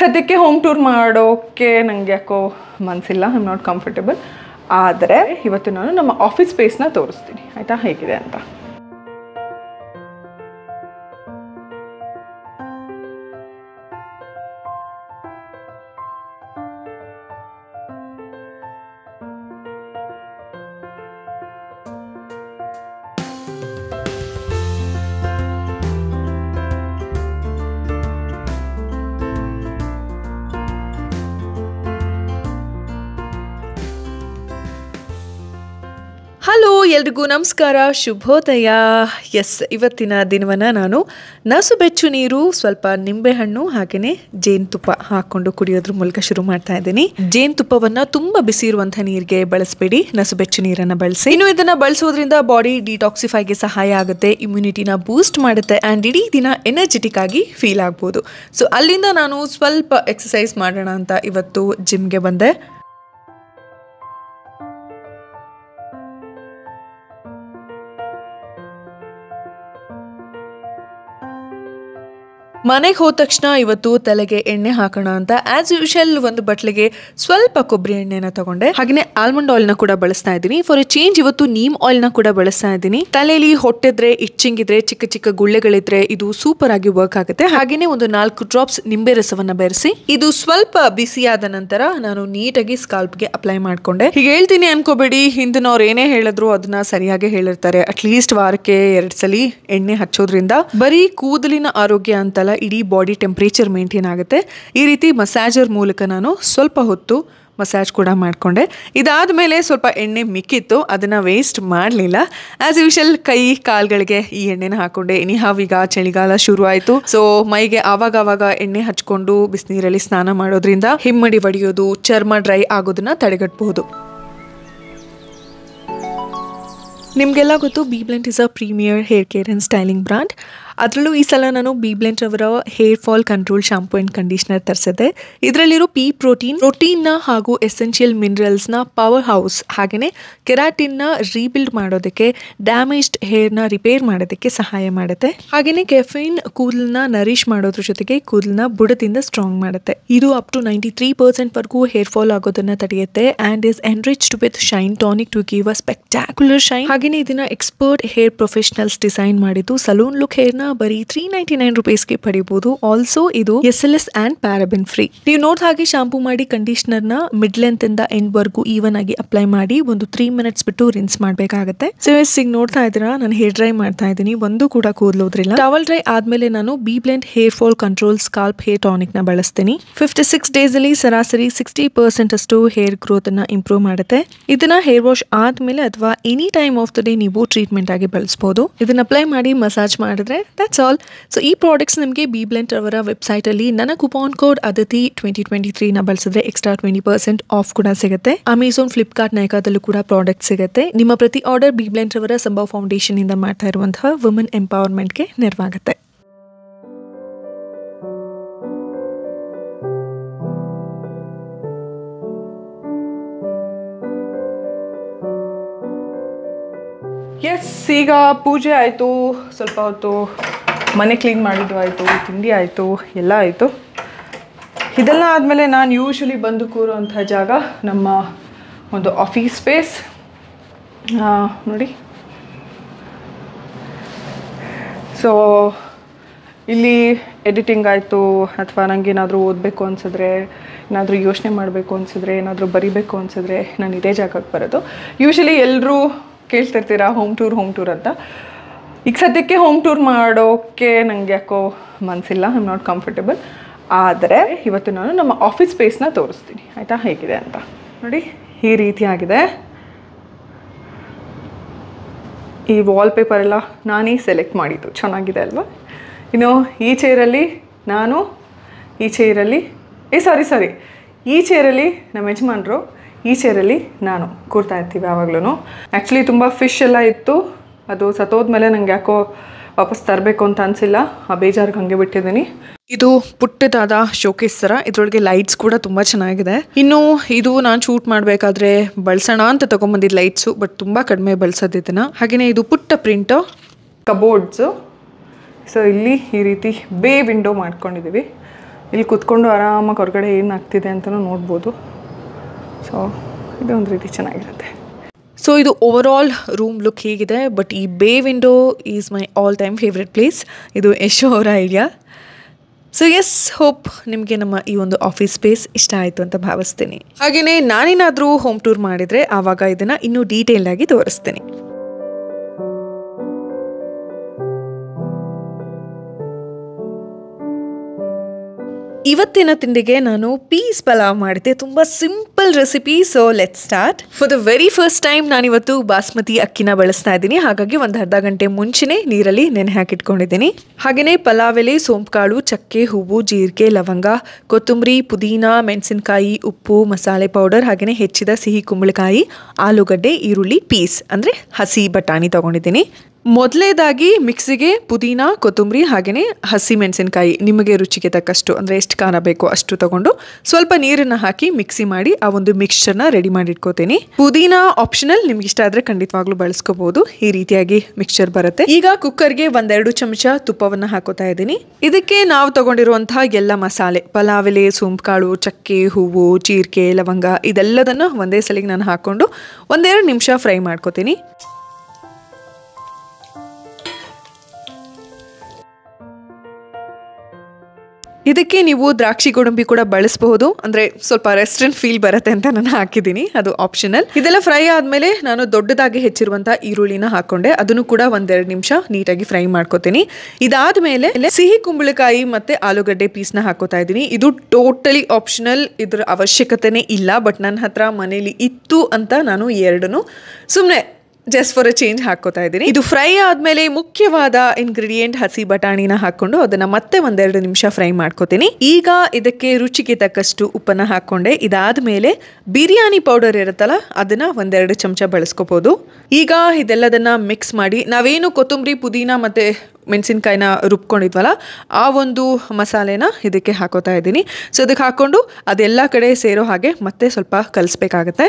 ಸದ್ಯಕ್ಕೆ home tour ಮಾಡೋಕ್ಕೆ ನನಗೆ ಯಾಕೋ ಮನಸ್ಸಿಲ್ಲ ಐ ಆಮ್ ನಾಟ್ ಕಂಫರ್ಟೇಬಲ್ ಆದರೆ ಇವತ್ತು ನಾನು ನಮ್ಮ ಆಫೀಸ್ ಸ್ಪೇಸ್ನ ತೋರಿಸ್ತೀನಿ ಆಯಿತಾ ಹೇಗಿದೆ ಅಂತ ಎಲ್ರಿಗೂ ನಮಸ್ಕಾರ ಶುಭೋದಯ ಎಸ್ ಇವತ್ತಿನ ದಿನವನ್ನು ನಾನು ನಸುಬೆಚ್ಚು ನೀರು ಸ್ವಲ್ಪ ನಿಂಬೆಹಣ್ಣು ಹಾಗೆಯೇ ಜೇನುತುಪ್ಪ ಹಾಕ್ಕೊಂಡು ಕುಡಿಯೋದ್ರ ಮೂಲಕ ಶುರು ಮಾಡ್ತಾ ಇದ್ದೀನಿ ಜೇನುತುಪ್ಪವನ್ನು ತುಂಬ ಬಿಸಿ ಇರುವಂಥ ನೀರಿಗೆ ಬಳಸಬೇಡಿ ನಸುಬೆಚ್ಚು ನೀರನ್ನು ಬಳಸಿ ಇನ್ನು ಇದನ್ನು ಬಳಸೋದ್ರಿಂದ ಬಾಡಿ ಡಿಟಾಕ್ಸಿಫೈಗೆ ಸಹಾಯ ಆಗುತ್ತೆ ಇಮ್ಯುನಿಟಿನ ಬೂಸ್ಟ್ ಮಾಡುತ್ತೆ ಆ್ಯಂಡ್ ಇಡೀ ದಿನ ಎನರ್ಜೆಟಿಕ್ ಆಗಿ ಫೀಲ್ ಆಗ್ಬೋದು ಸೊ ಅಲ್ಲಿಂದ ನಾನು ಸ್ವಲ್ಪ ಎಕ್ಸಸೈಸ್ ಮಾಡೋಣ ಅಂತ ಇವತ್ತು ಜಿಮ್ಗೆ ಬಂದೆ ಮನೆಗೆ ಹೋದ ತಕ್ಷಣ ಇವತ್ತು ತಲೆಗೆ ಎಣ್ಣೆ ಹಾಕೋಣ ಅಂತ ಆಸ್ ಯೂಶಲ್ ಒಂದು ಬಟ್ಲಿಗೆ ಸ್ವಲ್ಪ ಕೊಬ್ಬರಿ ಎಣ್ಣೆನ ತಗೊಂಡೆ ಹಾಗೆ ಆಲ್ಮಂಡ್ ನ ಕೂಡ ಬಳಸ್ತಾ ಇದ್ದೀನಿ ಫಾರ್ ಎ ಚೇಂಜ್ ಇವತ್ತು ನೀಮ್ ಆಯಿಲ್ ನ ಕೂಡ ಬಳಸ್ತಾ ಇದ್ದೀನಿ ತಲೆಯಲ್ಲಿ ಹೊಟ್ಟೆದ್ರೆ ಇಚ್ಚಿಂಗ್ ಇದ್ರೆ ಚಿಕ್ಕ ಚಿಕ್ಕ ಗುಳ್ಳೆಗಳಿದ್ರೆ ಇದು ಸೂಪರ್ ಆಗಿ ವರ್ಕ್ ಆಗುತ್ತೆ ಹಾಗೇನೆ ಒಂದು ನಾಲ್ಕು ಡ್ರಾಪ್ಸ್ ನಿಂಬೆ ರಸವನ್ನ ಬೆರೆಸಿ ಇದು ಸ್ವಲ್ಪ ಬಿಸಿಯಾದ ನಂತರ ನಾನು ನೀಟಾಗಿ ಗೆ ಅಪ್ಲೈ ಮಾಡ್ಕೊಂಡೆ ಹೀಗೆ ಹೇಳ್ತೀನಿ ಅನ್ಕೋಬೇಡಿ ಹಿಂದಿನವ್ರು ಏನೇ ಹೇಳಿದ್ರು ಅದನ್ನ ಸರಿಯಾಗಿ ಹೇಳಿರ್ತಾರೆ ಅಟ್ ಲೀಸ್ಟ್ ವಾರಕ್ಕೆ ಎರಡ್ ಸಲ ಎಣ್ಣೆ ಹಚ್ಚೋದ್ರಿಂದ ಬರೀ ಕೂದಲಿನ ಆರೋಗ್ಯ ಅಂತಲ್ಲ ಆಗೋಲ್ಲ ಇಡೀ ಬಾಡಿ ಟೆಂಪ್ರೇಚರ್ ಮೇಂಟೈನ್ ಆಗುತ್ತೆ ಈ ರೀತಿ ಮಸಾಜರ್ ಮೂಲಕ ನಾನು ಸ್ವಲ್ಪ ಹೊತ್ತು ಮಸಾಜ್ ಕೂಡ ಮಾಡಿಕೊಂಡೆ ಇದಾದ ಮೇಲೆ ಸ್ವಲ್ಪ ಎಣ್ಣೆ ಮಿಕ್ಕಿತ್ತು ಅದನ್ನು ವೇಸ್ಟ್ ಮಾಡಲಿಲ್ಲ ಆ್ಯಸ್ ಯೂಶಲ್ ಕೈ ಕಾಲುಗಳಿಗೆ ಈ ಎಣ್ಣೆನ ಹಾಕೊಂಡೆ ಎನಿ ಈಗ ಚಳಿಗಾಲ ಶುರು ಆಯಿತು ಸೊ ಮೈಗೆ ಆವಾಗ ಆವಾಗ ಎಣ್ಣೆ ಹಚ್ಕೊಂಡು ಬಿಸಿನೀರಲ್ಲಿ ಸ್ನಾನ ಮಾಡೋದ್ರಿಂದ ಹಿಮ್ಮಡಿ ಒಡೆಯೋದು ಚರ್ಮ ಡ್ರೈ ಆಗೋದನ್ನ ತಡೆಗಟ್ಟಬಹುದು ನಿಮಗೆಲ್ಲ ಗೊತ್ತು B blunt is a premier hair care and styling brand ಅದರಲ್ಲೂ ಈ ಸಲ ನಾನು ಬಿಬ್ಲೆಂಟ್ ಅವರ hair fall control shampoo and conditioner ತರಿಸಿದೆ ಇದರಲ್ಲಿರೋ ಪಿ ಪ್ರೋಟೀನ್ ನ ಹಾಗೂ ಎಸೆನ್ಷಿಯಲ್ ಮಿನರಲ್ಸ್ನ ಪವರ್ ಹೌಸ್ ಹಾಗೆಯೇ ಕೆರಾಟಿನ್ನ ರೀಬಿಲ್ಡ್ ಮಾಡೋದಕ್ಕೆ ಡ್ಯಾಮೇಜ್ಡ್ ಹೇರ್ನ ರಿಪೇರ್ ಮಾಡೋದಕ್ಕೆ ಸಹಾಯ ಮಾಡುತ್ತೆ ಹಾಗೆಯೇ ಕೆಫಿನ್ ಕೂದಲನ್ನ ನರಿಶ್ ಮಾಡೋದ್ರ ಜೊತೆಗೆ ಕೂದಲನ್ನ ಬುಡದಿಂದ ಸ್ಟ್ರಾಂಗ್ ಮಾಡುತ್ತೆ ಇದು up to ninety three percent ವರ್ಗೂ ಹೇರ್ ಫಾಲ್ ಆಗೋದನ್ನ ತಡೆಯುತ್ತೆ and is enriched with shine tonic to give a spectacular shine ಹಾಗೆಯೇ ಇದನ್ನ ಎಕ್ಸ್ಪರ್ಟ್ ಹೇರ್ ಪ್ರೊಫೆಷನಲ್ಸ್ ಡಿಸೈನ್ ಮಾಡಿದ್ದು ಸಲೂನ್ ಲುಕ್ ಹೇರ್ನ ಬರೀ ತ್ರೀ ನೈಂಟಿ ನೈನ್ ರುಪೀಸ್ಗೆ ಪಡಿಬಹುದು ಆಲ್ಸೋ ಇದು S L S and paraben free ನೀವು ನೋಟ್ ಹಾಗೆ ಶಾಂಪೂ ಮಾಡಿ ಕಂಡೀಷನರ್ ನ ಮಿಡ್ ಲೆಂತ್ ಇಂದ ಎಂಡ್ ವರ್ಗೂ ಈವನ್ ಆಗಿ ಅಪ್ಲೈ ಮಾಡಿ ಒಂದು ತ್ರೀ ಮಿನಿಟ್ಸ್ ಬಿಟ್ಟು ರಿನ್ಸ್ ಮಾಡಬೇಕಾಗುತ್ತೆ ಸೊ ಎಸ್ ಈಗ ನೋಡ್ತಾ ಇದ್ದೀರಾ ನಾನು ಹೇರ್ ಡ್ರೈ ಮಾಡ್ತಾ ಇದ್ದೀನಿ ಒಂದು ಕೂಡ ಕೂದಲೋದ್ರಿಲ್ಲ ಟವಲ್ ಡ್ರೈ ಆದ್ಮೇಲೆ ನಾನು B blunt hair fall control scalp hair tonic ನ ಬಳಸ್ತೀನಿ ಫಿಫ್ಟಿ ಸಿಕ್ಸ್ ಡೇಸ್ ಅಲ್ಲಿ ಸರಾಸರಿ ಸಿಕ್ಸ್ಟಿ ಪರ್ಸೆಂಟ್ ಅಷ್ಟು ಹೇರ್ ಗ್ರೋತ್ ಅನ್ನ ಇಂಪ್ರೂವ್ ಮಾಡುತ್ತೆ ಇದನ್ನ ಹೇರ್ ವಾಶ್ ಆದ್ಮೇಲೆ ಅಥವಾ any time of the day ನೀವು ಟ್ರೀಟ್ಮೆಂಟ್ ಆಗಿ ಬಳಸಬಹುದು ಇದನ್ನ ಅಪ್ಲೈ ಮಾಡಿ ಮಸಾಜ್ ಮಾಡಿದ್ರೆ ದಟ್ಸ್ ಆಲ್ ಸೊ ಈ ಪ್ರಾಡಕ್ಟ್ಸ್ ನಿಮಗೆ ಬಿ ಬ್ಲೆಂಟ್ ಅವರ ವೆಬ್ಸೈಟಲ್ಲಿ ನನ್ನ coupon code Aditi twenty twenty ತ್ರೀನ ಬಳಸಿದ್ರೆ ಎಕ್ಸ್ಟ್ರಾ ಟ್ವೆಂಟಿ ಪರ್ಸೆಂಟ್ ಆಫ್ ಕೂಡ ಸಿಗುತ್ತೆ ಅಮೆಝಾನ್ ಫ್ಲಿಪ್ಕಾರ್ಟ್ ನೈಕಾದಲ್ಲೂ ಕೂಡ ಪ್ರಾಡಕ್ಟ್ ಸಿಗುತ್ತೆ ನಿಮ್ಮ ಪ್ರತಿ ಆರ್ಡರ್ ಬಿ ಬ್ಲೆಂಟ್ ಅವರ ಸಂಭವ ಫೌಂಡೇಶನ್ ಇಂದ ಮಾಡ್ತಾ ಇರುವಂತಹ ವುಮೆನ್ ಎಂಪವರ್ಮೆಂಟ್ಗೆ ನೆರವಾಗುತ್ತೆ ಈಗ ಪೂಜೆ ಆಯಿತು ಸ್ವಲ್ಪ ಹೊತ್ತು ಮನೆ ಕ್ಲೀನ್ ಮಾಡಿದ್ದು ಆಯಿತು ತಿಂಡಿ ಆಯಿತು ಎಲ್ಲ ಆಯಿತು ಇದೆಲ್ಲ ಆದಮೇಲೆ ನಾನು ಯೂಶ್ವಲಿ ಬಂದು ಕೂರುವಂಥ ಜಾಗ ನಮ್ಮ ಒಂದು ಆಫೀಸ್ ಸ್ಪೇಸ್ ನೋಡಿ ಸೊ ಇಲ್ಲಿ ಎಡಿಟಿಂಗ್ ಆಯಿತು ಅಥವಾ ನನಗೇನಾದರೂ ಓದಬೇಕು ಅನಿಸಿದ್ರೆ ಏನಾದರೂ ಯೋಚನೆ ಮಾಡಬೇಕು ಅನಿಸಿದ್ರೆ ಏನಾದರೂ ಬರಿಬೇಕು ಅನಿಸಿದ್ರೆ ನಾನು ಇದೇ ಜಾಗಕ್ಕೆ ಬರೋದು ಯೂಶ್ವಲಿ ಎಲ್ಲರೂ ಕೇಳ್ತಿರ್ತೀರಾ ಹೋಮ್ ಟೂರ್ ಹೋಮ್ ಟೂರ್ ಅಂತ ಈಗ ಸದ್ಯಕ್ಕೆ ಹೋಮ್ ಟೂರ್ ಮಾಡೋಕ್ಕೆ ನನಗೆ ಯಾಕೋ ಮನಸ್ಸಿಲ್ಲ ಐ ಆಮ್ ನಾಟ್ ಕಂಫರ್ಟೇಬಲ್ ಆದರೆ ಇವತ್ತು ನಾನು ನಮ್ಮ ಆಫೀಸ್ ಸ್ಪೇಸ್ನ ತೋರಿಸ್ತೀನಿ ಆಯಿತಾ ಹೇಗಿದೆ ಅಂತ ನೋಡಿ ಈ ರೀತಿಯಾಗಿದೆ ಈ ಪೇಪರ್ ಎಲ್ಲ ನಾನೇ ಸೆಲೆಕ್ಟ್ ಮಾಡಿದ್ದು ಚೆನ್ನಾಗಿದೆ ಅಲ್ವಾ ಇನ್ನು ಈ ಚೇರಲ್ಲಿ ನಾನು ಈ ಚೇರಲ್ಲಿ ಏ ಸಾರಿ ಸಾರಿ ಈ ಚೇರಲ್ಲಿ ನಮ್ಮ ಯಜಮಾನರು ಈ ಸೇರಲ್ಲಿ ನಾನು ಕೂರ್ತಾ ಇರ್ತೀವಿ ಯಾವಾಗಲೂ ಆ್ಯಕ್ಚುಲಿ ತುಂಬ ಫಿಶ್ ಎಲ್ಲ ಇತ್ತು ಅದು ಮೇಲೆ ನನಗೆ ಯಾಕೋ ವಾಪಸ್ ತರಬೇಕು ಅಂತ ಅನಿಸಿಲ್ಲ ಆ ಬೇಜಾರಿಗೆ ಹಾಗೆ ಬಿಟ್ಟಿದ್ದೀನಿ ಇದು ಪುಟ್ಟದಾದ ಶೋಕೇಸ್ ಥರ ಇದರೊಳಗೆ ಲೈಟ್ಸ್ ಕೂಡ ತುಂಬ ಚೆನ್ನಾಗಿದೆ ಇನ್ನು ಇದು ನಾನು ಶೂಟ್ ಮಾಡಬೇಕಾದ್ರೆ ಬಳಸೋಣ ಅಂತ ತೊಗೊಂಬಂದಿದ್ದು ಲೈಟ್ಸು ಬಟ್ ತುಂಬ ಕಡಿಮೆ ಬಳಸೋದಿದ್ದನ್ನು ಹಾಗೆಯೇ ಇದು ಪುಟ್ಟ ಪ್ರಿಂಟು ಕಬೋರ್ಡ್ಸು ಸೊ ಇಲ್ಲಿ ಈ ರೀತಿ ಬೇ ವಿಂಡೋ ಮಾಡ್ಕೊಂಡಿದ್ದೀವಿ ಇಲ್ಲಿ ಕುತ್ಕೊಂಡು ಆರಾಮಾಗಿ ಹೊರಗಡೆ ಏನಾಗ್ತಿದೆ ಅಂತಲೂ ನೋಡ್ಬೋದು ಸೊ ಇದು ಒಂದು ರೀತಿ ಚೆನ್ನಾಗಿರುತ್ತೆ ಸೊ ಇದು ಓವರ್ ಆಲ್ ರೂಮ್ ಲುಕ್ ಹೇಗಿದೆ ಬಟ್ ಈ bay window is my all time favourite place ಇದು ಯಶೋ ಅವರ ಐಡಿಯಾ ಸೊ ಎಸ್ ಹೋಪ್ ನಿಮಗೆ ನಮ್ಮ ಈ ಒಂದು ಆಫೀಸ್ ಸ್ಪೇಸ್ ಇಷ್ಟ ಆಯಿತು ಅಂತ ಭಾವಿಸ್ತೀನಿ ಹಾಗೆಯೇ ನಾನೇನಾದರೂ ಹೋಮ್ ಟೂರ್ ಮಾಡಿದರೆ ಆವಾಗ ಇದನ್ನು ಇನ್ನೂ ಡೀಟೇಲ್ಡಾಗಿ ಆಗಿ ತೋರಿಸ್ತೀನಿ ಇವತ್ತಿನ ತಿಂಡಿಗೆ ನಾನು ಪೀಸ್ ಪಲಾವ್ ಮಾಡಿದೆ ತುಂಬ simple recipe so let start for the very first time ನಾನು ಇವತ್ತು ಬಾಸ್ಮತಿ ಅಕ್ಕಿನ ಬಳಸ್ತಾ ಇದ್ದೀನಿ ಹಾಗಾಗಿ ಒಂದು ಅರ್ಧ ಗಂಟೆ ಮುಂಚೆನೇ ನೀರಲ್ಲಿ ನೆನೆ ಹಾಕಿಟ್ಕೊಂಡಿದ್ದೀನಿ ಹಾಗೆಯೇ ಸೋಂಪು ಸೋಂಪುಕಾಳು ಚಕ್ಕೆ ಹೂವು ಜೀರಿಗೆ ಲವಂಗ ಕೊತ್ತಂಬರಿ ಪುದೀನ ಮೆಣಸಿನಕಾಯಿ ಉಪ್ಪು ಮಸಾಲೆ ಪೌಡರ್ ಹಾಗೆಯೇ ಹೆಚ್ಚಿದ ಸಿಹಿ ಕುಂಬಳಕಾಯಿ ಆಲೂಗಡ್ಡೆ ಈರುಳ್ಳಿ ಪೀಸ್ ಅಂದರೆ ಹಸಿ ಬಟಾಣಿ ತಗೊಂಡಿದ್ದೀನಿ ಮೊದಲೇದಾಗಿ ಮಿಕ್ಸಿಗೆ ಪುದೀನ ಕೊತ್ತಂಬರಿ ಹಾಗೆಯೇ ಹಸಿಮೆಣಸಿನಕಾಯಿ ನಿಮಗೆ ರುಚಿಗೆ ತಕ್ಕಷ್ಟು ಅಂದರೆ ಎಷ್ಟು ಖಾರ ಬೇಕೋ ಅಷ್ಟು ತಗೊಂಡು ಸ್ವಲ್ಪ ನೀರನ್ನು ಹಾಕಿ ಮಿಕ್ಸಿ ಮಾಡಿ ಆ ಒಂದು ಮಿಕ್ಸ್ಚರ್ನ ರೆಡಿ ಮಾಡಿ ಇಟ್ಕೋತೀನಿ ಪುದೀನ ಆಪ್ಷನಲ್ ನಿಮ್ಗೆ ಇಷ್ಟ ಆದರೆ ಖಂಡಿತವಾಗ್ಲೂ ಬಳಸ್ಕೋಬಹುದು ಈ ರೀತಿಯಾಗಿ ಮಿಕ್ಸ್ಚರ್ ಬರುತ್ತೆ ಈಗ ಕುಕ್ಕರ್ಗೆ ಒಂದೆರಡು ಚಮಚ ತುಪ್ಪವನ್ನು ಹಾಕೋತಾ ಇದ್ದೀನಿ ಇದಕ್ಕೆ ನಾವು ತಗೊಂಡಿರುವಂತಹ ಎಲ್ಲ ಮಸಾಲೆ ಪಲಾವೆಲೆ ಕಾಳು ಚಕ್ಕೆ ಹೂವು ಚೀರ್ಕೆ ಲವಂಗ ಇದೆಲ್ಲದನ್ನು ಒಂದೇ ಸಲಿಗೆ ನಾನು ಹಾಕೊಂಡು ಒಂದೆರಡು ನಿಮಿಷ ಫ್ರೈ ಮಾಡ್ಕೋತೀನಿ ಇದಕ್ಕೆ ನೀವು ದ್ರಾಕ್ಷಿ ಗೋಡಂಬಿ ಕೂಡ ಬಳಸಬಹುದು ಅಂದ್ರೆ ಸ್ವಲ್ಪ ರೆಸ್ಟ್ರೆಂಟ್ ಫೀಲ್ ಬರುತ್ತೆ ಅಂತ ನಾನು ಹಾಕಿದ್ದೀನಿ ಅದು ಆಪ್ಷನಲ್ ಇದೆಲ್ಲ ಫ್ರೈ ಆದ್ಮೇಲೆ ನಾನು ದೊಡ್ಡದಾಗಿ ಹೆಚ್ಚಿರುವಂತಹ ಈರುಳ್ಳಿನ ಹಾಕೊಂಡೆ ಅದನ್ನು ಕೂಡ ಒಂದೆರಡು ನಿಮಿಷ ನೀಟಾಗಿ ಫ್ರೈ ಮಾಡ್ಕೋತೀನಿ ಇದಾದ್ಮೇಲೆ ಸಿಹಿ ಕುಂಬಳಕಾಯಿ ಮತ್ತೆ ಆಲೂಗಡ್ಡೆ ಪೀಸ್ನ ಹಾಕೋತಾ ಇದ್ದೀನಿ ಇದು ಟೋಟಲಿ ಆಪ್ಷನಲ್ ಇದ್ರ ಅವಶ್ಯಕತೆನೇ ಇಲ್ಲ ಬಟ್ ನನ್ನ ಹತ್ರ ಮನೇಲಿ ಇತ್ತು ಅಂತ ನಾನು ಎರಡನ್ನು ಸುಮ್ಮನೆ ಜಸ್ಟ್ ಫಾರ್ ಅ ಚೇಂಜ್ ಹಾಕೋತಾ ಇದ್ದೀನಿ ಇದು ಫ್ರೈ ಆದಮೇಲೆ ಮುಖ್ಯವಾದ ಇಂಗ್ರೀಡಿಯೆಂಟ್ ಹಸಿ ಬಟಾಣಿನ ಹಾಕೊಂಡು ಅದನ್ನ ಮತ್ತೆ ಒಂದೆರಡು ನಿಮಿಷ ಫ್ರೈ ಮಾಡ್ಕೋತೀನಿ ಈಗ ಇದಕ್ಕೆ ರುಚಿಗೆ ತಕ್ಕಷ್ಟು ಉಪ್ಪನ್ನ ಹಾಕೊಂಡೆ ಇದಾದ ಮೇಲೆ ಬಿರಿಯಾನಿ ಪೌಡರ್ ಇರುತ್ತಲ್ಲ ಅದನ್ನ ಒಂದೆರಡು ಚಮಚ ಬಳಸ್ಕೋಬಹುದು ಈಗ ಇದೆಲ್ಲದನ್ನ ಮಿಕ್ಸ್ ಮಾಡಿ ನಾವೇನು ಕೊತ್ತಂಬರಿ ಪುದೀನ ಮತ್ತೆ ಮೆಣಸಿನ್ಕಾಯಿನ ರುಬ್ಕೊಂಡಿದ್ವಲ್ಲ ಆ ಒಂದು ಮಸಾಲೆನ ಇದಕ್ಕೆ ಹಾಕೋತಾ ಇದ್ದೀನಿ ಸೊ ಇದಕ್ಕೆ ಹಾಕ್ಕೊಂಡು ಅದೆಲ್ಲ ಕಡೆ ಸೇರೋ ಹಾಗೆ ಮತ್ತೆ ಸ್ವಲ್ಪ ಕಲಿಸ್ಬೇಕಾಗತ್ತೆ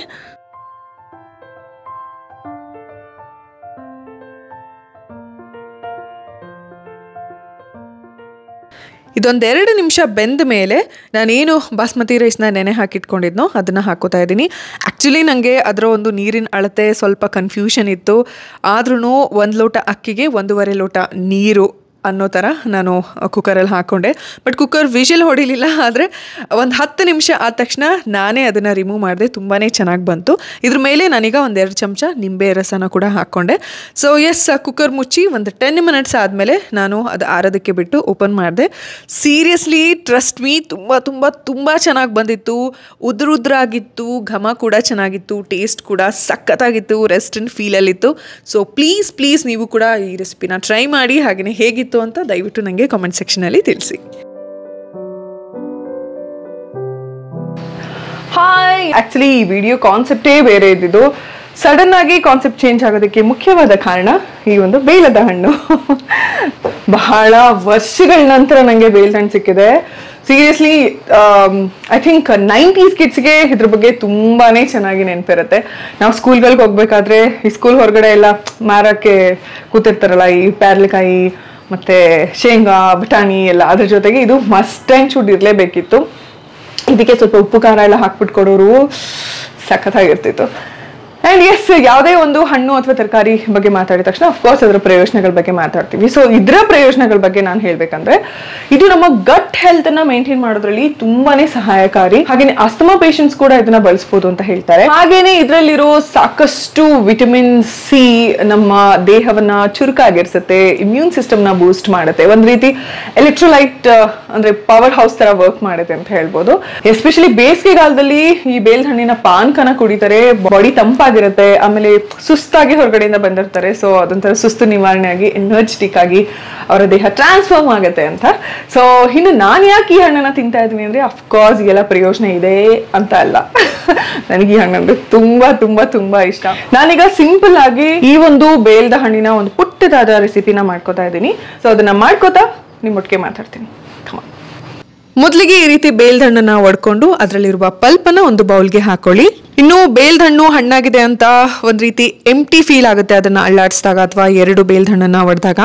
ಇದೊಂದೆರಡು ನಿಮಿಷ ಬೆಂದ ಮೇಲೆ ನಾನೇನು ಬಾಸ್ಮತಿ ರೈಸ್ನ ನೆನೆ ಹಾಕಿಟ್ಕೊಂಡಿದ್ನೋ ಅದನ್ನು ಹಾಕೋತಾ ಇದ್ದೀನಿ ಆ್ಯಕ್ಚುಲಿ ನನಗೆ ಅದರ ಒಂದು ನೀರಿನ ಅಳತೆ ಸ್ವಲ್ಪ ಕನ್ಫ್ಯೂಷನ್ ಇತ್ತು ಆದ್ರೂ ಒಂದು ಲೋಟ ಅಕ್ಕಿಗೆ ಒಂದೂವರೆ ಲೋಟ ನೀರು ಅನ್ನೋ ಥರ ನಾನು ಕುಕ್ಕರಲ್ಲಿ ಹಾಕ್ಕೊಂಡೆ ಬಟ್ ಕುಕ್ಕರ್ ವಿಷಲ್ ಹೊಡಿಲಿಲ್ಲ ಆದರೆ ಒಂದು ಹತ್ತು ನಿಮಿಷ ಆದ ತಕ್ಷಣ ನಾನೇ ಅದನ್ನು ರಿಮೂವ್ ಮಾಡಿದೆ ತುಂಬಾ ಚೆನ್ನಾಗಿ ಬಂತು ಇದ್ರ ಮೇಲೆ ನಾನೀಗ ಒಂದೆರಡು ಚಮಚ ನಿಂಬೆ ರಸನ ಕೂಡ ಹಾಕ್ಕೊಂಡೆ ಸೊ ಎಸ್ ಕುಕ್ಕರ್ ಮುಚ್ಚಿ ಒಂದು ಟೆನ್ ಮಿನಿಟ್ಸ್ ಆದಮೇಲೆ ನಾನು ಅದು ಆರೋದಕ್ಕೆ ಬಿಟ್ಟು ಓಪನ್ ಮಾಡಿದೆ ಸೀರಿಯಸ್ಲಿ ಟ್ರಸ್ಟ್ ಮೀ ತುಂಬ ತುಂಬ ತುಂಬ ಚೆನ್ನಾಗಿ ಬಂದಿತ್ತು ಉದ್ರಾಗಿತ್ತು ಘಮ ಕೂಡ ಚೆನ್ನಾಗಿತ್ತು ಟೇಸ್ಟ್ ಕೂಡ ಸಖತ್ತಾಗಿತ್ತು ರೆಸ್ಟಿನ್ ಫೀಲಲ್ಲಿತ್ತು ಸೊ ಪ್ಲೀಸ್ ಪ್ಲೀಸ್ ನೀವು ಕೂಡ ಈ ರೆಸಿಪಿನ ಟ್ರೈ ಮಾಡಿ ಹಾಗೆಯೇ ಹೇಗಿತ್ತು ಅಂತ ದಯವಿಟ್ಟು ನನಗೆ ಕಾಮೆಂಟ್ ಸೆಕ್ಷನಲ್ಲಿ ತಿಳಿಸಿ ಹಾಯ್ ಆಕ್ಚುಲಿ ಈ ವಿಡಿಯೋ ಕಾನ್ಸೆಪ್ಟೇ ಬೇರೆ ಇದ್ದಿದ್ದು ಸಡನ್ ಆಗಿ ಕಾನ್ಸೆಪ್ಟ್ ಚೇಂಜ್ ಆಗೋದಕ್ಕೆ ಮುಖ್ಯವಾದ ಕಾರಣ ಈ ಒಂದು ಬೇಲದ ಹಣ್ಣು ಬಹಳ ವರ್ಷಗಳ ನಂತರ ನನಗೆ ಬೇಲದ ಹಣ್ಣು ಸಿಕ್ಕಿದೆ ಸೀರಿಯಸ್ಲಿ ಐ ಥಿಂಕ್ ನೈಂಟೀಸ್ ಕಿಡ್ಸ್ಗೆ ಇದ್ರ ಬಗ್ಗೆ ತುಂಬಾ ಚೆನ್ನಾಗಿ ನೆನಪಿರುತ್ತೆ ನಾವು ಸ್ಕೂಲ್ಗಳಿಗೆ ಹೋಗ್ಬೇಕಾದ್ರೆ ಈ ಸ್ಕೂಲ್ ಹೊರಗಡೆ ಎಲ್ಲ ಮಾರಕ್ಕೆ ಕೂತಿರ್ತಾರಲ್ಲ ಈ ಪ್ಯಾರ್ಲಿಕಾಯಿ ಮತ್ತೆ ಶೇಂಗಾ ಬಟಾಣಿ ಎಲ್ಲ ಅದ್ರ ಜೊತೆಗೆ ಇದು ಮಸ್ಟ್ ಆ್ಯಂಡ್ ಶುಡ್ ಇರಲೇಬೇಕಿತ್ತು ಇದಕ್ಕೆ ಸ್ವಲ್ಪ ಉಪ್ಪು ಖಾರ ಎಲ್ಲ ಹಾಕ್ಬಿಟ್ಕೊಡೋರು ಸಖತ್ತಾಗಿರ್ತಿತ್ತು ಅಂಡ್ ಎಸ್ ಯಾವುದೇ ಒಂದು ಹಣ್ಣು ಅಥವಾ ತರಕಾರಿ ಬಗ್ಗೆ ಮಾತಾಡಿದ ತಕ್ಷಣ ಅಫ್ಕೋರ್ಸ್ ಅದರ ಪ್ರಯೋಜನಗಳ ಬಗ್ಗೆ ಮಾತಾಡ್ತೀವಿ ಸೊ ಇದರ ಪ್ರಯೋಜನಗಳ ಬಗ್ಗೆ ನಾನು ಹೇಳ್ಬೇಕಂದ್ರೆ ಇದು ನಮ್ಮ ಗಟ್ ಹೆಲ್ತ್ ಅನ್ನ ಮೇಂಟೈನ್ ಮಾಡೋದ್ರಲ್ಲಿ ತುಂಬಾನೇ ಸಹಾಯಕಾರಿ ಹಾಗೇನೆ ಅಸ್ತಮಾ ಪೇಷಂಟ್ಸ್ ಕೂಡ ಇದನ್ನ ಬಳಸಬಹುದು ಅಂತ ಹೇಳ್ತಾರೆ ಹಾಗೇನೆ ಇದರಲ್ಲಿರೋ ಸಾಕಷ್ಟು ವಿಟಮಿನ್ ಸಿ ನಮ್ಮ ದೇಹವನ್ನ ಚುರುಕಾಗಿರ್ಸುತ್ತೆ ಇಮ್ಯೂನ್ ಸಿಸ್ಟಮ್ ನ ಬೂಸ್ಟ್ ಮಾಡುತ್ತೆ ಒಂದ್ ರೀತಿ ಎಲೆಕ್ಟ್ರೋಲೈಟ್ ಅಂದ್ರೆ ಪವರ್ ಹೌಸ್ ತರ ವರ್ಕ್ ಮಾಡುತ್ತೆ ಅಂತ ಹೇಳ್ಬೋದು ಎಸ್ಪೆಷಲಿ ಬೇಸಿಗೆಗಾಲದಲ್ಲಿ ಈ ಬೇಲ್ ಹಣ್ಣಿನ ಪಾನ್ಕನ ಕುಡಿತಾರೆ ಬಾಡಿ ತಂಪಾಗಿ ಆಗಿರುತ್ತೆ ಆಮೇಲೆ ಸುಸ್ತಾಗಿ ಹೊರಗಡೆಯಿಂದ ಬಂದಿರ್ತಾರೆ ಸೊ ಅದೊಂಥರ ಸುಸ್ತು ನಿವಾರಣೆ ಆಗಿ ಎನರ್ಜೆಟಿಕ್ ಆಗಿ ಅವರ ದೇಹ ಟ್ರಾನ್ಸ್ಫಾರ್ಮ್ ಆಗುತ್ತೆ ಅಂತ ಸೊ ಇನ್ನು ನಾನು ಯಾಕೆ ಈ ಹಣ್ಣನ್ನು ತಿಂತಾ ಇದ್ದೀನಿ ಅಂದರೆ ಅಫ್ಕೋರ್ಸ್ ಎಲ್ಲ ಪ್ರಯೋಜನ ಇದೆ ಅಂತ ಅಲ್ಲ ನನಗೆ ಈ ಹಣ್ಣಂದ್ರೆ ತುಂಬಾ ತುಂಬಾ ತುಂಬಾ ಇಷ್ಟ ನಾನೀಗ ಸಿಂಪಲ್ ಆಗಿ ಈ ಒಂದು ಬೇಲ್ದ ಹಣ್ಣಿನ ಒಂದು ಪುಟ್ಟದಾದ ರೆಸಿಪಿನ ಮಾಡ್ಕೋತಾ ಇದ್ದೀನಿ ಸೊ ಅದನ್ನ ಮಾಡ್ಕೋತಾ ನಿಮ್ಮೊಟ್ಟಿಗೆ ಮಾತಾಡ್ತೀನಿ ಮೊದಲಿಗೆ ಈ ರೀತಿ ಬೇಲ್ದ ಹಣ್ಣನ್ನ ಒಡ್ಕೊಂಡು ಅದರಲ್ಲಿರುವ ಪಲ್ಪನ ಒಂದು ಬೌಲ್ಗೆ ಹಾಕೊಳ್ಳಿ ಇನ್ನು ಬೇಲ್ದ ಹಣ್ಣು ಹಣ್ಣಾಗಿದೆ ಅಂತ ಒಂದು ರೀತಿ ಎಂಟಿ ಫೀಲ್ ಆಗುತ್ತೆ ಅದನ್ನ ಅಳ್ಳಾಡಿಸಿದಾಗ ಅಥವಾ ಎರಡು ಬೇಲ್ದ ಹಣ್ಣನ್ನು ಒಡೆದಾಗ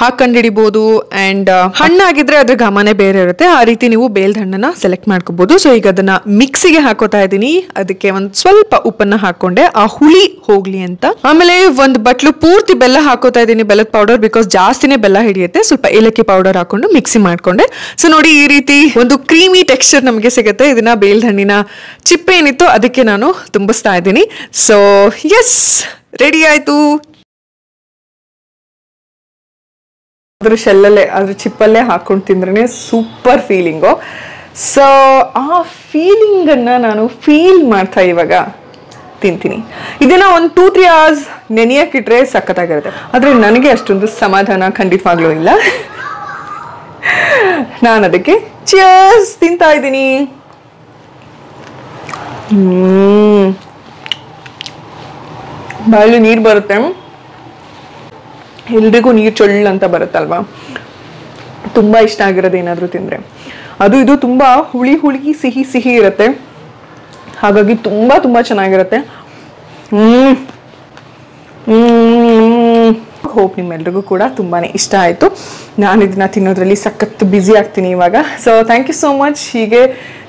ಹಾಕೊಂಡು ಹಿಡಿಬೋದು ಆ್ಯಂಡ್ ಹಣ್ಣಾಗಿದ್ರೆ ಅದ್ರ ಗಮನೆ ಬೇರೆ ಇರುತ್ತೆ ಆ ರೀತಿ ನೀವು ಬೇಲ್ದ ಹಣ್ಣನ್ನು ಸೆಲೆಕ್ಟ್ ಮಾಡ್ಕೋಬಹುದು ಸೊ ಈಗ ಅದನ್ನ ಮಿಕ್ಸಿಗೆ ಹಾಕೋತಾ ಇದ್ದೀನಿ ಅದಕ್ಕೆ ಒಂದು ಸ್ವಲ್ಪ ಉಪ್ಪನ್ನ ಹಾಕೊಂಡೆ ಆ ಹುಳಿ ಹೋಗ್ಲಿ ಅಂತ ಆಮೇಲೆ ಒಂದು ಬಟ್ಲು ಪೂರ್ತಿ ಬೆಲ್ಲ ಹಾಕೋತಾ ಇದ್ದೀನಿ ಬೆಲ್ಲದ ಪೌಡರ್ ಬಿಕಾಸ್ ಜಾಸ್ತಿನೇ ಬೆಲ್ಲ ಹಿಡಿಯುತ್ತೆ ಸ್ವಲ್ಪ ಏಲಕ್ಕಿ ಪೌಡರ್ ಹಾಕೊಂಡು ಮಿಕ್ಸಿ ಮಾಡ್ಕೊಂಡೆ ಸೊ ನೋಡಿ ಈ ರೀತಿ ಒಂದು ಕ್ರೀಮಿ ಟೆಕ್ಸ್ಚರ್ ನಮಗೆ ಸಿಗುತ್ತೆ ಇದನ್ನ ಬೇಲ್ದ ಹಣ್ಣಿನ ಚಿಪ್ಪೆ ಏನಿತ್ತು ಅದಕ್ಕೆ ನಾನು ತುಂಬಿಸ್ತಾ ಇದ್ದೀನಿ ಸೊ ಎಸ್ ರೆಡಿ ಆಯಿತು ಅದ್ರ ಶೆಲ್ಲಲ್ಲೇ ಅದ್ರ ಚಿಪ್ಪಲ್ಲೇ ಹಾಕೊಂಡು ತಿಂದ್ರೆ ಸೂಪರ್ ಫೀಲಿಂಗು ಸೊ ಆ ಫೀಲಿಂಗನ್ನು ನಾನು ಫೀಲ್ ಮಾಡ್ತಾ ಇವಾಗ ತಿಂತೀನಿ ಇದನ್ನ ಒಂದು ಟೂ ತ್ರೀ ಅವರ್ಸ್ ನೆನೆಯೋಕ್ಕಿಟ್ರೆ ಸಖತ್ತಾಗಿರುತ್ತೆ ಆದರೆ ನನಗೆ ಅಷ್ಟೊಂದು ಸಮಾಧಾನ ಖಂಡಿತವಾಗ್ಲೂ ಇಲ್ಲ ನಾನು ಅದಕ್ಕೆ ಚೇರ್ಸ್ ತಿಂತಾ ಇದ್ದೀನಿ ಬಾಯಲ್ಲಿ ನೀರು ಬರುತ್ತೆ ಎಲ್ರಿಗೂ ನೀರು ಚಳ್ಳ ಅಂತ ಬರುತ್ತಲ್ವಾ ತುಂಬ ಇಷ್ಟ ಆಗಿರೋದು ಏನಾದರೂ ತಿಂದರೆ ಅದು ಇದು ತುಂಬ ಹುಳಿ ಹುಳಿ ಸಿಹಿ ಸಿಹಿ ಇರುತ್ತೆ ಹಾಗಾಗಿ ತುಂಬ ತುಂಬ ಚೆನ್ನಾಗಿರುತ್ತೆ ಹೋಪ್ ನಿಮ್ಮೆಲ್ರಿಗೂ ಕೂಡ ತುಂಬಾ ಇಷ್ಟ ಆಯಿತು ನಾನು ಇದನ್ನ ತಿನ್ನೋದ್ರಲ್ಲಿ ಸಖತ್ತು ಬ್ಯುಸಿ ಆಗ್ತೀನಿ ಇವಾಗ so thank you so much ಹೀಗೆ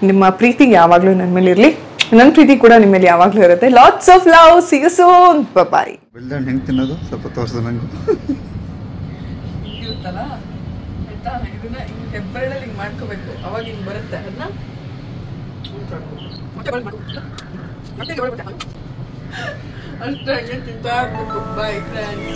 ನಿಮ್ಮ ಪ್ರೀತಿ ಯಾವಾಗಲೂ ನನ್ನ ಇರಲಿ ನನ್ನ ಪ್ರೀತಿ ಕೂಡ ನಿಮ್ಮಲ್ಲಿ ಯಾವಾಗಲೂ ಇರುತ್ತೆ lots of love see you soon bye ಬೆಲ್ಲಣ್ಣ ಹೆಂಗೆ ತಿನ್ನೋದು ಸ್ವಲ್ಪ ತೋರಿಸು ನಂಗೆ ಇದನ್ನ ಹಿಂಗೆ ಹೆಬ್ಬೆರಳಲ್ಲಿ ಹಿಂಗೆ ಮಾಡ್ಕೋಬೇಕು ಅವಾಗ ಹಿಂಗೆ ಬರುತ್ತೆ ಅದನ್ನ ಅಷ್ಟೇ ಹಂಗೆ ತಿಂತಾ ಬಾಯ್ ಫ್ರೆಂಡ್